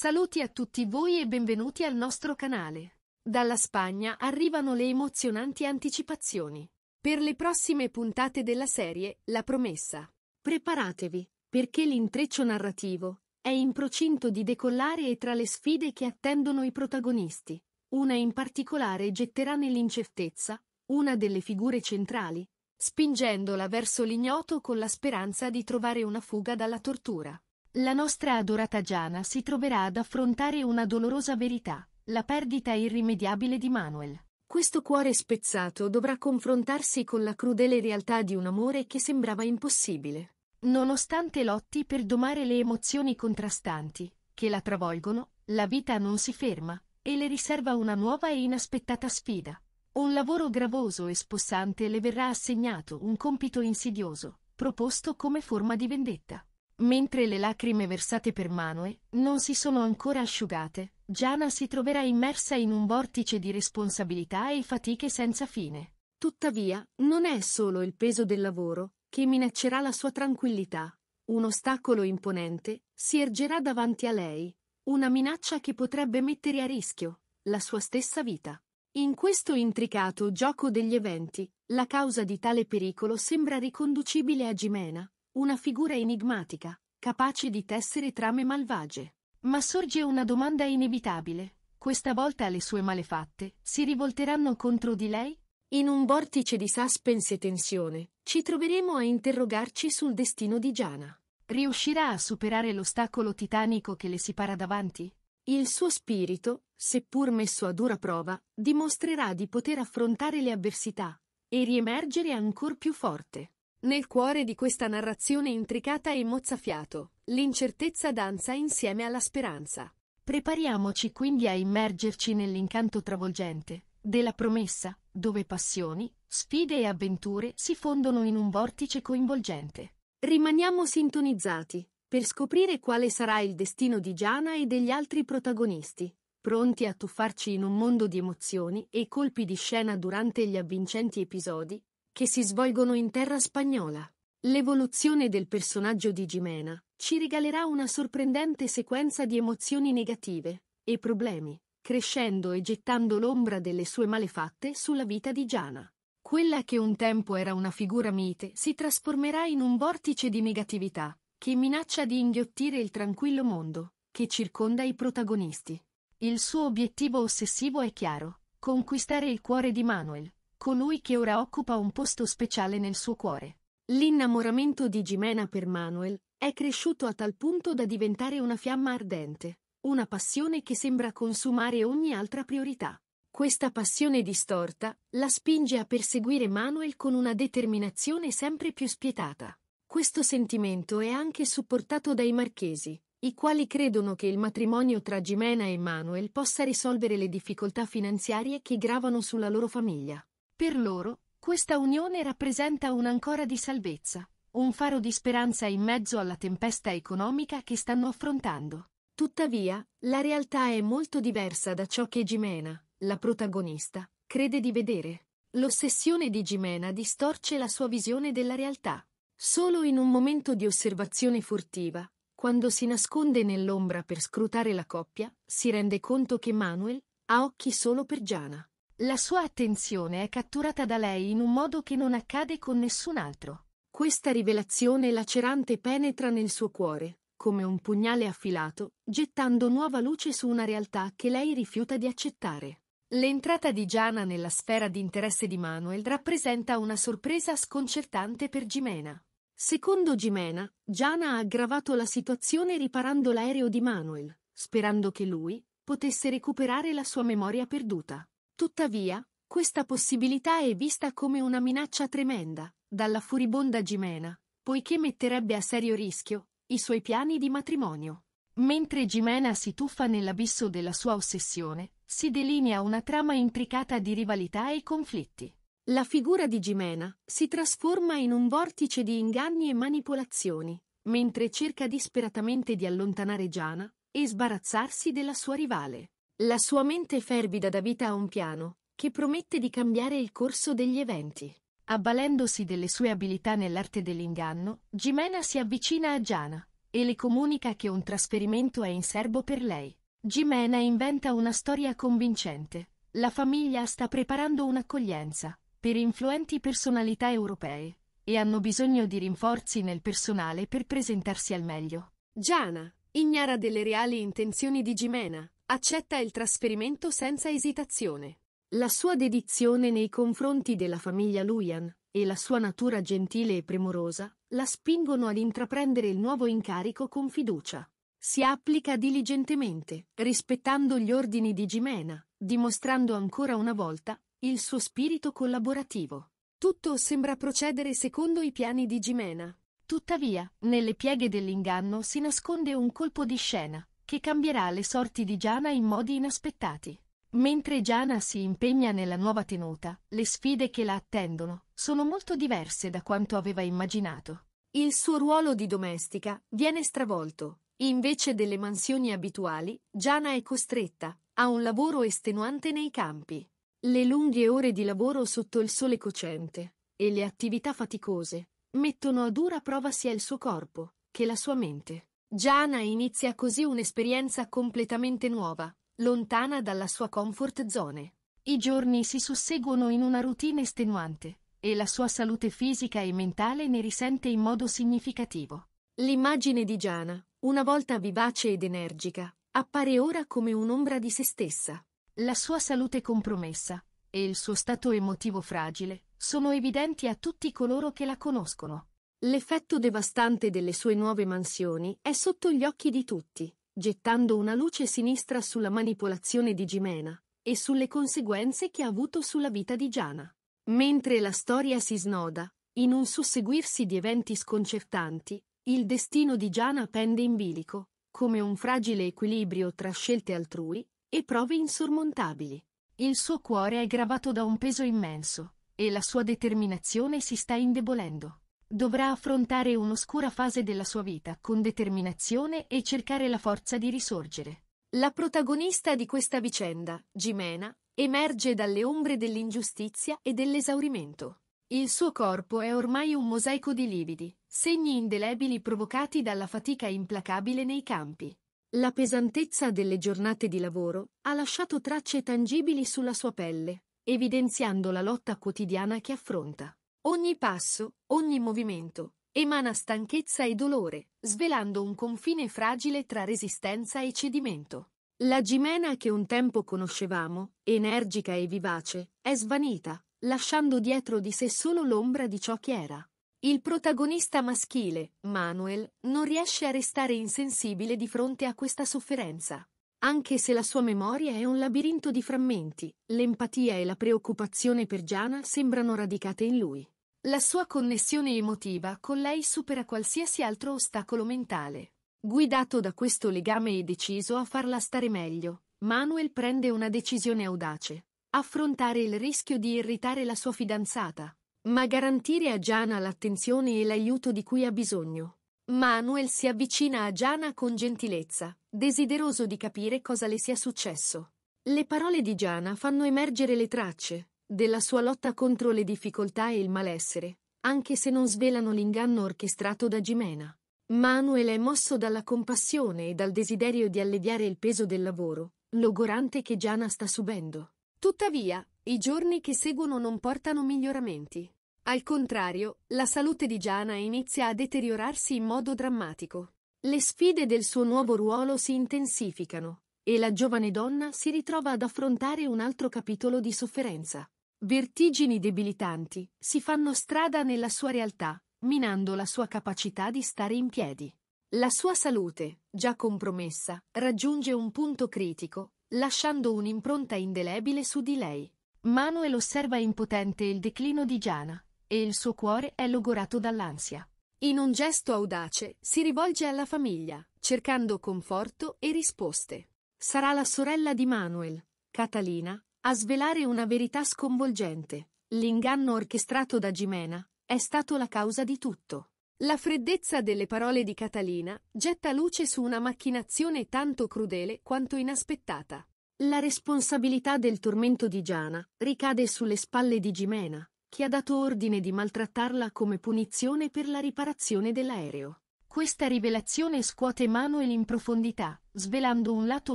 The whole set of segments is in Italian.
Saluti a tutti voi e benvenuti al nostro canale. Dalla Spagna arrivano le emozionanti anticipazioni. Per le prossime puntate della serie, La Promessa. Preparatevi, perché l'intreccio narrativo è in procinto di decollare e tra le sfide che attendono i protagonisti, una in particolare getterà nell'incertezza, una delle figure centrali, spingendola verso l'ignoto con la speranza di trovare una fuga dalla tortura. La nostra adorata Giana si troverà ad affrontare una dolorosa verità, la perdita irrimediabile di Manuel. Questo cuore spezzato dovrà confrontarsi con la crudele realtà di un amore che sembrava impossibile. Nonostante lotti per domare le emozioni contrastanti, che la travolgono, la vita non si ferma, e le riserva una nuova e inaspettata sfida. Un lavoro gravoso e spossante le verrà assegnato un compito insidioso, proposto come forma di vendetta. Mentre le lacrime versate per Manue non si sono ancora asciugate, Giana si troverà immersa in un vortice di responsabilità e fatiche senza fine. Tuttavia, non è solo il peso del lavoro che minaccerà la sua tranquillità. Un ostacolo imponente si ergerà davanti a lei, una minaccia che potrebbe mettere a rischio la sua stessa vita. In questo intricato gioco degli eventi, la causa di tale pericolo sembra riconducibile a Gimena, una figura enigmatica, capace di tessere trame malvagie. Ma sorge una domanda inevitabile. Questa volta le sue malefatte si rivolteranno contro di lei? In un vortice di suspense e tensione, ci troveremo a interrogarci sul destino di Giana. Riuscirà a superare l'ostacolo titanico che le si para davanti? Il suo spirito, seppur messo a dura prova, dimostrerà di poter affrontare le avversità e riemergere ancor più forte. Nel cuore di questa narrazione intricata e mozzafiato, l'incertezza danza insieme alla speranza. Prepariamoci quindi a immergerci nell'incanto travolgente della promessa, dove passioni, sfide e avventure si fondono in un vortice coinvolgente. Rimaniamo sintonizzati per scoprire quale sarà il destino di Giana e degli altri protagonisti, pronti a tuffarci in un mondo di emozioni e colpi di scena durante gli avvincenti episodi che si svolgono in terra spagnola. L'evoluzione del personaggio di Jimena ci regalerà una sorprendente sequenza di emozioni negative e problemi, crescendo e gettando l'ombra delle sue malefatte sulla vita di Giana. Quella che un tempo era una figura mite si trasformerà in un vortice di negatività che minaccia di inghiottire il tranquillo mondo che circonda i protagonisti. Il suo obiettivo ossessivo è chiaro, conquistare il cuore di Manuel, colui che ora occupa un posto speciale nel suo cuore. L'innamoramento di Gimena per Manuel è cresciuto a tal punto da diventare una fiamma ardente, una passione che sembra consumare ogni altra priorità. Questa passione distorta la spinge a perseguire Manuel con una determinazione sempre più spietata. Questo sentimento è anche supportato dai marchesi, i quali credono che il matrimonio tra Gimena e Manuel possa risolvere le difficoltà finanziarie che gravano sulla loro famiglia. Per loro, questa unione rappresenta un'ancora di salvezza, un faro di speranza in mezzo alla tempesta economica che stanno affrontando. Tuttavia, la realtà è molto diversa da ciò che Jimena, la protagonista, crede di vedere. L'ossessione di Jimena distorce la sua visione della realtà. Solo in un momento di osservazione furtiva, quando si nasconde nell'ombra per scrutare la coppia, si rende conto che Manuel ha occhi solo per Giana. La sua attenzione è catturata da lei in un modo che non accade con nessun altro. Questa rivelazione lacerante penetra nel suo cuore, come un pugnale affilato, gettando nuova luce su una realtà che lei rifiuta di accettare. L'entrata di Giana nella sfera di interesse di Manuel rappresenta una sorpresa sconcertante per Gimena. Secondo Gimena, Giana ha aggravato la situazione riparando l'aereo di Manuel, sperando che lui potesse recuperare la sua memoria perduta. Tuttavia, questa possibilità è vista come una minaccia tremenda dalla furibonda Gimena, poiché metterebbe a serio rischio i suoi piani di matrimonio. Mentre Gimena si tuffa nell'abisso della sua ossessione, si delinea una trama intricata di rivalità e conflitti. La figura di Gimena si trasforma in un vortice di inganni e manipolazioni, mentre cerca disperatamente di allontanare Giana e sbarazzarsi della sua rivale. La sua mente fervida dà vita a un piano, che promette di cambiare il corso degli eventi. Avvalendosi delle sue abilità nell'arte dell'inganno, Gimena si avvicina a Giana e le comunica che un trasferimento è in serbo per lei. Gimena inventa una storia convincente. La famiglia sta preparando un'accoglienza per influenti personalità europee e hanno bisogno di rinforzi nel personale per presentarsi al meglio. Giana, ignara delle reali intenzioni di Gimena, accetta il trasferimento senza esitazione. La sua dedizione nei confronti della famiglia Luyan e la sua natura gentile e premurosa la spingono ad intraprendere il nuovo incarico con fiducia. Si applica diligentemente, rispettando gli ordini di Gimena, dimostrando ancora una volta il suo spirito collaborativo. Tutto sembra procedere secondo i piani di Gimena. Tuttavia, nelle pieghe dell'inganno si nasconde un colpo di scena, che cambierà le sorti di Giana in modi inaspettati. Mentre Giana si impegna nella nuova tenuta, le sfide che la attendono sono molto diverse da quanto aveva immaginato. Il suo ruolo di domestica viene stravolto. Invece delle mansioni abituali, Giana è costretta a un lavoro estenuante nei campi. Le lunghe ore di lavoro sotto il sole cocente e le attività faticose mettono a dura prova sia il suo corpo che la sua mente. Giana inizia così un'esperienza completamente nuova, lontana dalla sua comfort zone. I giorni si susseguono in una routine estenuante, e la sua salute fisica e mentale ne risente in modo significativo. L'immagine di Giana, una volta vivace ed energica, appare ora come un'ombra di se stessa. La sua salute compromessa e il suo stato emotivo fragile sono evidenti a tutti coloro che la conoscono. L'effetto devastante delle sue nuove mansioni è sotto gli occhi di tutti, gettando una luce sinistra sulla manipolazione di Gimena e sulle conseguenze che ha avuto sulla vita di Giana. Mentre la storia si snoda, in un susseguirsi di eventi sconcertanti, il destino di Giana pende in bilico, come un fragile equilibrio tra scelte altrui e prove insormontabili. Il suo cuore è gravato da un peso immenso, e la sua determinazione si sta indebolendo dovrà affrontare un'oscura fase della sua vita con determinazione e cercare la forza di risorgere. La protagonista di questa vicenda, Gimena, emerge dalle ombre dell'ingiustizia e dell'esaurimento. Il suo corpo è ormai un mosaico di lividi, segni indelebili provocati dalla fatica implacabile nei campi. La pesantezza delle giornate di lavoro ha lasciato tracce tangibili sulla sua pelle, evidenziando la lotta quotidiana che affronta. Ogni passo, ogni movimento, emana stanchezza e dolore, svelando un confine fragile tra resistenza e cedimento. La Gimena che un tempo conoscevamo, energica e vivace, è svanita, lasciando dietro di sé solo l'ombra di ciò che era. Il protagonista maschile, Manuel, non riesce a restare insensibile di fronte a questa sofferenza. Anche se la sua memoria è un labirinto di frammenti, l'empatia e la preoccupazione per Giana sembrano radicate in lui. La sua connessione emotiva con lei supera qualsiasi altro ostacolo mentale. Guidato da questo legame e deciso a farla stare meglio, Manuel prende una decisione audace. Affrontare il rischio di irritare la sua fidanzata, ma garantire a Giana l'attenzione e l'aiuto di cui ha bisogno. Manuel si avvicina a Giana con gentilezza, desideroso di capire cosa le sia successo. Le parole di Giana fanno emergere le tracce della sua lotta contro le difficoltà e il malessere, anche se non svelano l'inganno orchestrato da Gimena. Manuel è mosso dalla compassione e dal desiderio di alleviare il peso del lavoro, logorante che Giana sta subendo. Tuttavia, i giorni che seguono non portano miglioramenti. Al contrario, la salute di Giana inizia a deteriorarsi in modo drammatico. Le sfide del suo nuovo ruolo si intensificano e la giovane donna si ritrova ad affrontare un altro capitolo di sofferenza. Vertigini debilitanti si fanno strada nella sua realtà, minando la sua capacità di stare in piedi. La sua salute, già compromessa, raggiunge un punto critico, lasciando un'impronta indelebile su di lei. Manuel osserva impotente il declino di Giana e il suo cuore è logorato dall'ansia. In un gesto audace si rivolge alla famiglia, cercando conforto e risposte. Sarà la sorella di Manuel, Catalina, a svelare una verità sconvolgente. L'inganno orchestrato da Gimena è stato la causa di tutto. La freddezza delle parole di Catalina getta luce su una macchinazione tanto crudele quanto inaspettata. La responsabilità del tormento di Giana ricade sulle spalle di Gimena, che ha dato ordine di maltrattarla come punizione per la riparazione dell'aereo. Questa rivelazione scuote Manuel in profondità, svelando un lato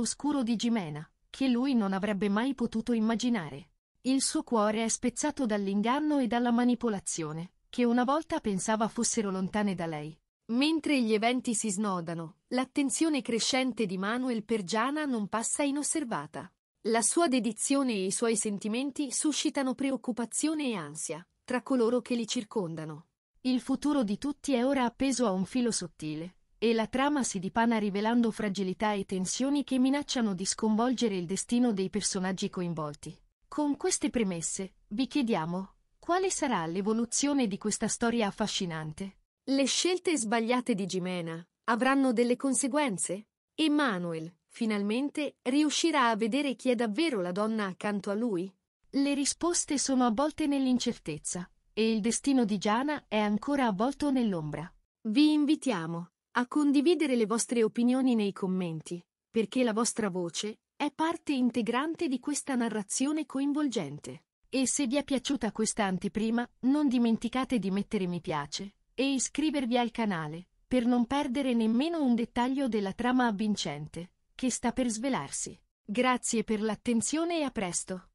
oscuro di Gimena, che lui non avrebbe mai potuto immaginare. Il suo cuore è spezzato dall'inganno e dalla manipolazione, che una volta pensava fossero lontane da lei. Mentre gli eventi si snodano, l'attenzione crescente di Manuel per Giana non passa inosservata. La sua dedizione e i suoi sentimenti suscitano preoccupazione e ansia tra coloro che li circondano. Il futuro di tutti è ora appeso a un filo sottile, e la trama si dipana rivelando fragilità e tensioni che minacciano di sconvolgere il destino dei personaggi coinvolti. Con queste premesse, vi chiediamo, quale sarà l'evoluzione di questa storia affascinante? Le scelte sbagliate di Jimena avranno delle conseguenze? Emmanuel, Finalmente riuscirà a vedere chi è davvero la donna accanto a lui? Le risposte sono avvolte nell'incertezza e il destino di Giana è ancora avvolto nell'ombra. Vi invitiamo a condividere le vostre opinioni nei commenti, perché la vostra voce è parte integrante di questa narrazione coinvolgente. E se vi è piaciuta questa anteprima, non dimenticate di mettere mi piace e iscrivervi al canale, per non perdere nemmeno un dettaglio della trama avvincente che sta per svelarsi. Grazie per l'attenzione e a presto.